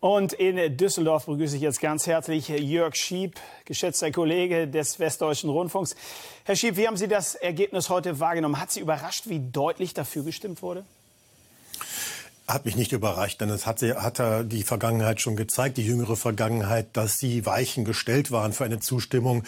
Und in Düsseldorf begrüße ich jetzt ganz herzlich Jörg Schieb, geschätzter Kollege des Westdeutschen Rundfunks. Herr Schieb, wie haben Sie das Ergebnis heute wahrgenommen? Hat Sie überrascht, wie deutlich dafür gestimmt wurde? Hat mich nicht überrascht, denn es hat, hat er die Vergangenheit schon gezeigt, die jüngere Vergangenheit, dass die Weichen gestellt waren für eine Zustimmung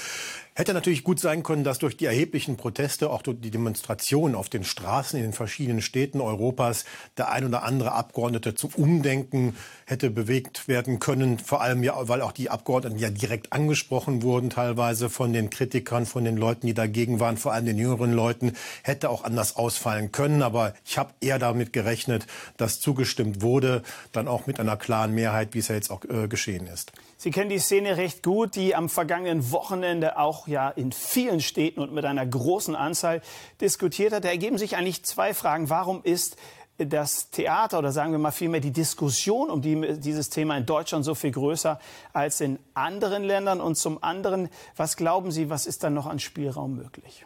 Hätte natürlich gut sein können, dass durch die erheblichen Proteste, auch durch die Demonstrationen auf den Straßen in den verschiedenen Städten Europas, der ein oder andere Abgeordnete zum Umdenken hätte bewegt werden können. Vor allem ja, weil auch die Abgeordneten ja direkt angesprochen wurden, teilweise von den Kritikern, von den Leuten, die dagegen waren, vor allem den jüngeren Leuten, hätte auch anders ausfallen können. Aber ich habe eher damit gerechnet, dass zugestimmt wurde, dann auch mit einer klaren Mehrheit, wie es ja jetzt auch äh, geschehen ist. Sie kennen die Szene recht gut, die am vergangenen Wochenende auch ja in vielen Städten und mit einer großen Anzahl diskutiert hat. Da ergeben sich eigentlich zwei Fragen. Warum ist das Theater oder sagen wir mal vielmehr die Diskussion um die, dieses Thema in Deutschland so viel größer als in anderen Ländern? Und zum anderen, was glauben Sie, was ist da noch an Spielraum möglich?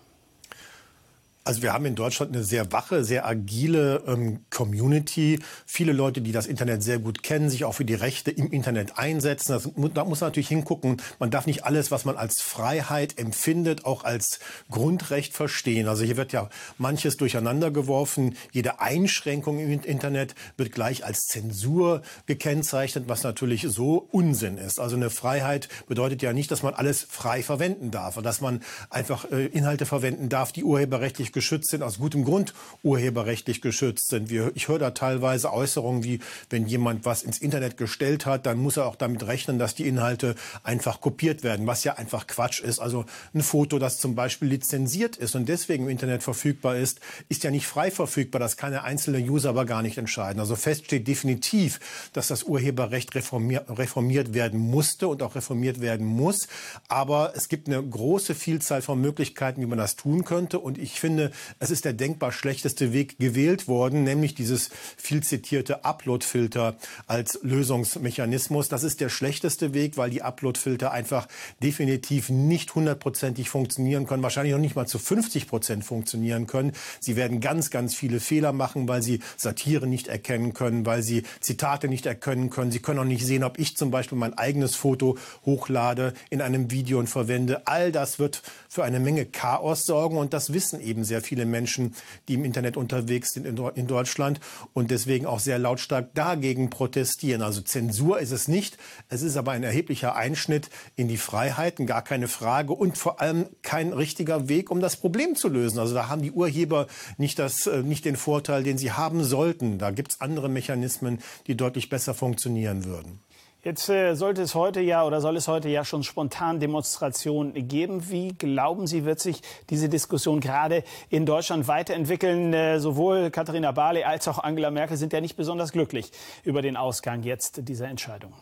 Also wir haben in Deutschland eine sehr wache, sehr agile ähm, Community. Viele Leute, die das Internet sehr gut kennen, sich auch für die Rechte im Internet einsetzen. Das, da muss man natürlich hingucken. Man darf nicht alles, was man als Freiheit empfindet, auch als Grundrecht verstehen. Also hier wird ja manches durcheinander geworfen. Jede Einschränkung im Internet wird gleich als Zensur gekennzeichnet, was natürlich so Unsinn ist. Also eine Freiheit bedeutet ja nicht, dass man alles frei verwenden darf und dass man einfach äh, Inhalte verwenden darf, die urheberrechtlich geschützt sind, aus gutem Grund urheberrechtlich geschützt sind. Wir, ich höre da teilweise Äußerungen wie, wenn jemand was ins Internet gestellt hat, dann muss er auch damit rechnen, dass die Inhalte einfach kopiert werden, was ja einfach Quatsch ist. Also ein Foto, das zum Beispiel lizenziert ist und deswegen im Internet verfügbar ist, ist ja nicht frei verfügbar. Das kann der einzelne User aber gar nicht entscheiden. Also fest steht definitiv, dass das Urheberrecht reformiert, reformiert werden musste und auch reformiert werden muss. Aber es gibt eine große Vielzahl von Möglichkeiten, wie man das tun könnte. Und ich finde, es ist der denkbar schlechteste Weg gewählt worden, nämlich dieses viel zitierte Upload-Filter als Lösungsmechanismus. Das ist der schlechteste Weg, weil die Upload-Filter einfach definitiv nicht hundertprozentig funktionieren können, wahrscheinlich noch nicht mal zu 50 Prozent funktionieren können. Sie werden ganz, ganz viele Fehler machen, weil sie Satire nicht erkennen können, weil sie Zitate nicht erkennen können. Sie können auch nicht sehen, ob ich zum Beispiel mein eigenes Foto hochlade in einem Video und verwende. All das wird für eine Menge Chaos sorgen und das wissen eben sehr sehr viele Menschen, die im Internet unterwegs sind in Deutschland und deswegen auch sehr lautstark dagegen protestieren. Also Zensur ist es nicht. Es ist aber ein erheblicher Einschnitt in die Freiheiten, gar keine Frage und vor allem kein richtiger Weg, um das Problem zu lösen. Also da haben die Urheber nicht, das, äh, nicht den Vorteil, den sie haben sollten. Da gibt es andere Mechanismen, die deutlich besser funktionieren würden. Jetzt äh, sollte es heute ja oder soll es heute ja schon spontan Demonstrationen geben. Wie glauben Sie, wird sich diese Diskussion gerade in Deutschland weiterentwickeln? Äh, sowohl Katharina Barley als auch Angela Merkel sind ja nicht besonders glücklich über den Ausgang jetzt dieser Entscheidung.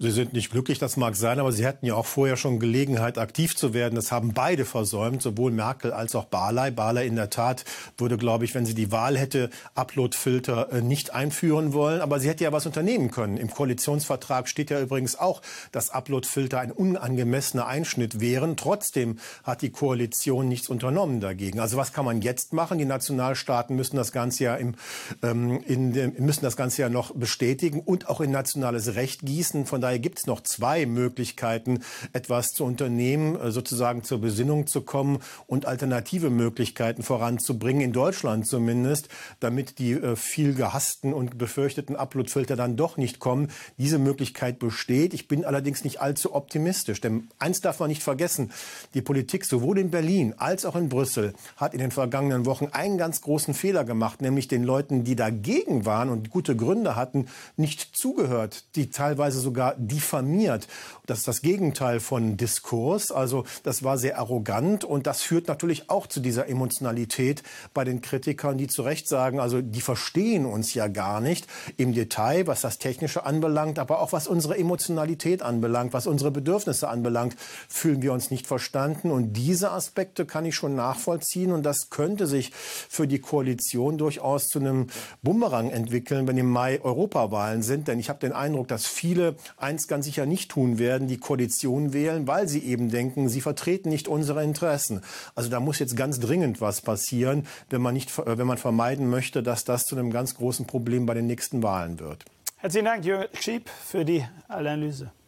Sie sind nicht glücklich, das mag sein, aber Sie hatten ja auch vorher schon Gelegenheit, aktiv zu werden. Das haben beide versäumt, sowohl Merkel als auch Barley. Barley in der Tat würde, glaube ich, wenn sie die Wahl hätte, Uploadfilter äh, nicht einführen wollen. Aber sie hätte ja was unternehmen können. Im Koalitionsvertrag steht ja übrigens auch, dass Uploadfilter ein unangemessener Einschnitt wären. Trotzdem hat die Koalition nichts unternommen dagegen. Also was kann man jetzt machen? Die Nationalstaaten müssen das Ganze ja, im, ähm, in dem, müssen das Ganze ja noch bestätigen und auch in nationales Recht gießen. Von daher gibt es noch zwei Möglichkeiten, etwas zu unternehmen, äh, sozusagen zur Besinnung zu kommen und alternative Möglichkeiten voranzubringen, in Deutschland zumindest, damit die äh, viel gehassten und befürchteten Uploadfilter dann doch nicht kommen. Diese Möglichkeit besteht. Ich bin allerdings nicht allzu optimistisch, denn eins darf man nicht vergessen. Die Politik sowohl in Berlin als auch in Brüssel hat in den vergangenen Wochen einen ganz großen Fehler gemacht, nämlich den Leuten, die dagegen waren und gute Gründe hatten, nicht zugehört, die teilweise sogar diffamiert. Das ist das Gegenteil von Diskurs. Also das war sehr arrogant und das führt natürlich auch zu dieser Emotionalität bei den Kritikern, die zu Recht sagen, also die verstehen uns ja gar nicht im Detail, was das Technische anbelangt, aber auch was unsere Emotionalität anbelangt, was unsere Bedürfnisse anbelangt, fühlen wir uns nicht verstanden. Und diese Aspekte kann ich schon nachvollziehen und das könnte sich für die Koalition durchaus zu einem Bumerang entwickeln, wenn im Mai Europawahlen sind. Denn ich habe den Eindruck, dass viele eins ganz sicher nicht tun werden, die Koalition wählen, weil sie eben denken, sie vertreten nicht unsere Interessen. Also da muss jetzt ganz dringend was passieren, wenn man, nicht, äh, wenn man vermeiden möchte, dass das zu einem ganz großen Problem bei den nächsten Wahlen wird. Herzlichen Dank, Jürgen Schieb, für die Analyse.